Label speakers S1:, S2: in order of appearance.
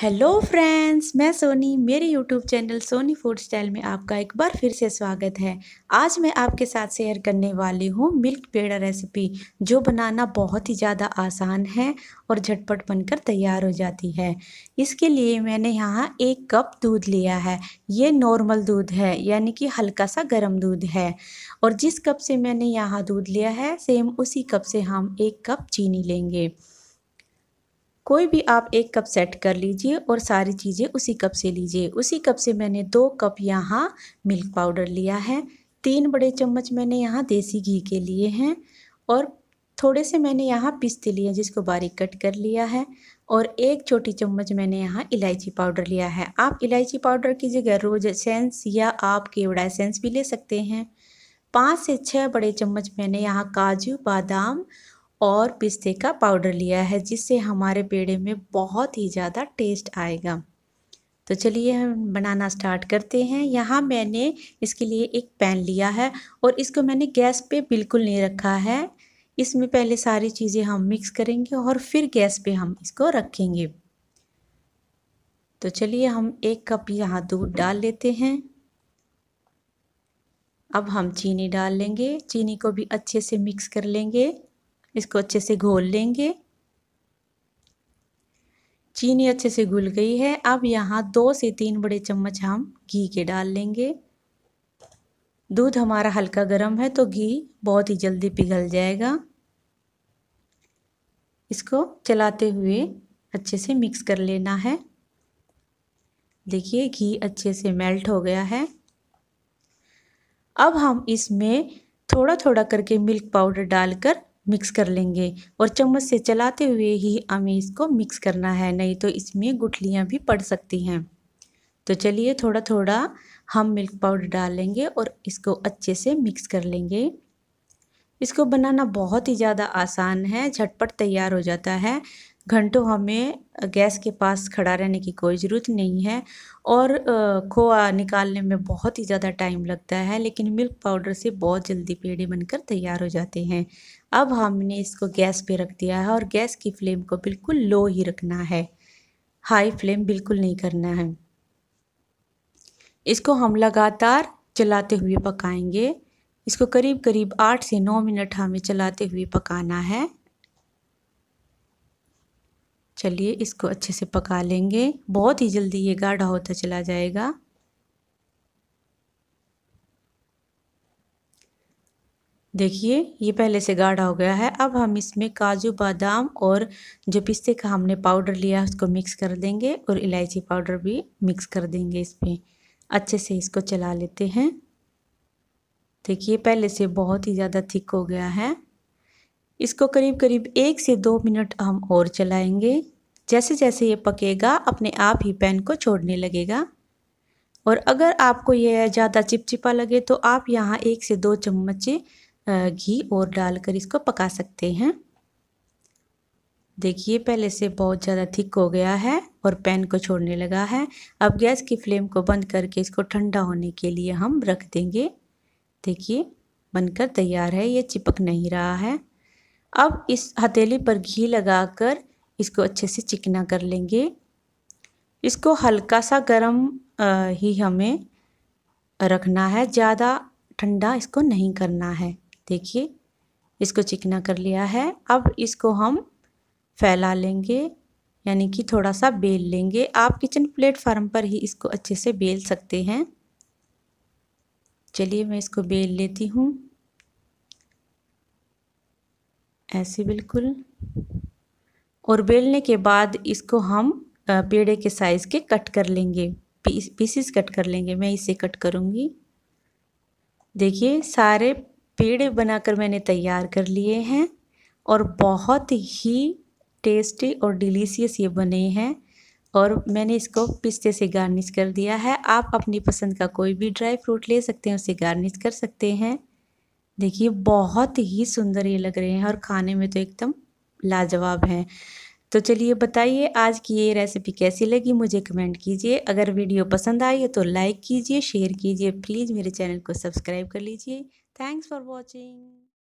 S1: hello friends मैं सोनी मेरे YouTube channel Soni food style में आपका एक बार फिर से स्वागत है आज मैं आपके साथ शेयर करने वाली हूँ मिल्क पेड़ा रेसिपी जो बनाना बहुत ही ज़्यादा आसान है और झटपट बनकर तैयार हो जाती है इसके लिए मैंने यहाँ एक कप दूध लिया है ये नॉर्मल दूध है यानी कि हल्का सा गर्म दूध है और जिस कप से मैंने यहाँ दूध लिया है सेम उसी कप से हम एक कप चीनी लेंगे कोई भी आप एक कप सेट कर लीजिए और सारी चीज़ें उसी कप से लीजिए उसी कप से मैंने दो कप यहाँ मिल्क पाउडर लिया है तीन बड़े चम्मच मैंने यहाँ देसी घी के लिए हैं और थोड़े से मैंने यहाँ पिस्ते लिए हैं जिसको बारीक कट कर लिया है और एक छोटी चम्मच मैंने यहाँ इलायची पाउडर लिया है आप इलायची पाउडर की जगह रोज एसेंस या आप केवड़ा एसेंस भी ले सकते हैं पाँच से छः बड़े चम्मच मैंने यहाँ काजू बादाम और पिस्ते का पाउडर लिया है जिससे हमारे पेड़े में बहुत ही ज़्यादा टेस्ट आएगा तो चलिए हम बनाना स्टार्ट करते हैं यहाँ मैंने इसके लिए एक पैन लिया है और इसको मैंने गैस पे बिल्कुल नहीं रखा है इसमें पहले सारी चीज़ें हम मिक्स करेंगे और फिर गैस पे हम इसको रखेंगे तो चलिए हम एक कप यहाँ दूध डाल लेते हैं अब हम चीनी डाल लेंगे चीनी को भी अच्छे से मिक्स कर लेंगे इसको अच्छे से घोल लेंगे चीनी अच्छे से घुल गई है अब यहाँ दो से तीन बड़े चम्मच हम घी के डाल लेंगे दूध हमारा हल्का गर्म है तो घी बहुत ही जल्दी पिघल जाएगा इसको चलाते हुए अच्छे से मिक्स कर लेना है देखिए घी अच्छे से मेल्ट हो गया है अब हम इसमें थोड़ा थोड़ा करके मिल्क पाउडर डालकर मिक्स कर लेंगे और चम्मच से चलाते हुए ही हमें इसको मिक्स करना है नहीं तो इसमें गुठलियाँ भी पड़ सकती हैं तो चलिए थोड़ा थोड़ा हम मिल्क पाउडर डालेंगे और इसको अच्छे से मिक्स कर लेंगे इसको बनाना बहुत ही ज़्यादा आसान है झटपट तैयार हो जाता है घंटों हमें गैस के पास खड़ा रहने की कोई ज़रूरत नहीं है और खोआ निकालने में बहुत ही ज़्यादा टाइम लगता है लेकिन मिल्क पाउडर से बहुत जल्दी पेड़े बनकर तैयार हो जाते हैं अब हमने इसको गैस पे रख दिया है और गैस की फ्लेम को बिल्कुल लो ही रखना है हाई फ्लेम बिल्कुल नहीं करना है इसको हम लगातार चलाते हुए पकाएंगे इसको करीब करीब आठ से नौ मिनट हमें चलाते हुए पकाना है चलिए इसको अच्छे से पका लेंगे बहुत ही जल्दी ये गाढ़ा होता चला जाएगा देखिए ये पहले से गाढ़ा हो गया है अब हम इसमें काजू बादाम और जो पिस्ते का हमने पाउडर लिया उसको मिक्स कर देंगे और इलायची पाउडर भी मिक्स कर देंगे इसमें अच्छे से इसको चला लेते हैं देखिए पहले से बहुत ही ज़्यादा थिक हो गया है इसको करीब करीब एक से दो मिनट हम और चलाएंगे जैसे जैसे ये पकेगा अपने आप ही पैन को छोड़ने लगेगा और अगर आपको यह ज़्यादा चिपचिपा लगे तो आप यहाँ एक से दो चम्मच घी और डालकर इसको पका सकते हैं देखिए पहले से बहुत ज़्यादा थिक हो गया है और पैन को छोड़ने लगा है अब गैस की फ्लेम को बंद करके इसको ठंडा होने के लिए हम रख देंगे देखिए बनकर तैयार है ये चिपक नहीं रहा है अब इस हथेली पर घी लगाकर इसको अच्छे से चिकना कर लेंगे इसको हल्का सा गरम ही हमें रखना है ज़्यादा ठंडा इसको नहीं करना है देखिए इसको चिकना कर लिया है अब इसको हम फैला लेंगे यानी कि थोड़ा सा बेल लेंगे आप किचन प्लेटफार्म पर ही इसको अच्छे से बेल सकते हैं चलिए मैं इसको बेल लेती हूँ ऐसे बिल्कुल और बेलने के बाद इसको हम पेड़े के साइज़ के कट कर लेंगे पीस पीसीस कट कर लेंगे मैं इसे कट करूँगी देखिए सारे पेड़े बनाकर मैंने तैयार कर लिए हैं और बहुत ही टेस्टी और डिलीशियस ये बने हैं और मैंने इसको पिस्ते से गार्निश कर दिया है आप अपनी पसंद का कोई भी ड्राई फ्रूट ले सकते हैं उसे गार्निश कर सकते हैं देखिए बहुत ही सुंदर ये लग रहे हैं और खाने में तो एकदम लाजवाब हैं तो चलिए बताइए आज की ये रेसिपी कैसी लगी मुझे कमेंट कीजिए अगर वीडियो पसंद आई है तो लाइक कीजिए शेयर कीजिए प्लीज़ मेरे चैनल को सब्सक्राइब कर लीजिए थैंक्स फॉर वॉचिंग